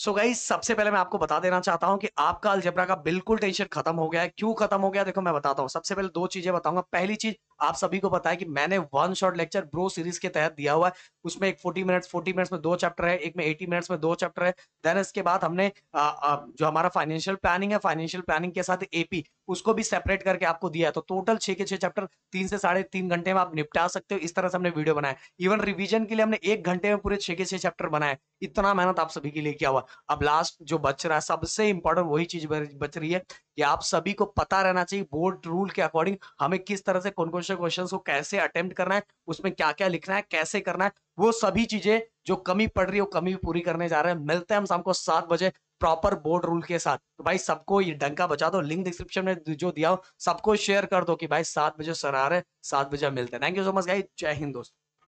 सो so guys सबसे पहले मैं आपको बता देना चाहता हूं कि आपका अलजबरा का बिल्कुल टेंशन खत्म हो गया है क्यों खत्म हो गया देखो मैं बताता हूं सबसे पहले दो चीजें बताऊंगा पहली चीज आप सभी को पता है कि मैंने one shot lecture bro series के तहत दिया हुआ है उसमें एक 40 मिनट्स 40 मिनट्स में दो चैप्टर है एक में 80 मिनट्स में दो चैप्टर है देन इसके बाद हमने आ, आ, जो हमारा फाइनेंशियल प्लानिंग है फाइनेंशियल प्लानिंग के साथ एपी उसको भी सेपरेट करके आपको दिया है तो टोटल छह के छह चैप्टर तीन से साढ़े तीन घंटे में आप निपटा सकते हो इस तरह से हमने वीडियो बनाया इवन रिवीजन के लिए हमने एक घंटे में पूरे छह के छह चैप्टर बनाए इतना मेहनत आप सभी के लिए किया हुआ अब लास्ट जो बच रहा है सबसे इंपॉर्टेंट वही चीज बच रही है कि आप सभी को पता रहना चाहिए बोर्ड रूल के अकॉर्डिंग हमें किस तरह से कौन कौन से क्वेश्चन को कैसे अटेम्प्ट करना है उसमें क्या क्या लिखना है कैसे करना है वो सभी चीजें जो कमी पड़ रही है वो कमी पूरी करने जा रहे हैं मिलते हैं हम शाम को सात बजे प्रॉपर बोर्ड रूल के साथ तो भाई सबको ये डंका बचा दो लिंक डिस्क्रिप्शन में जो दिया हो सबको शेयर कर दो कि भाई सात बजे सरार है सात बजे मिलते हैं थैंक यू सो मच भाई जय हिंद दोस्तों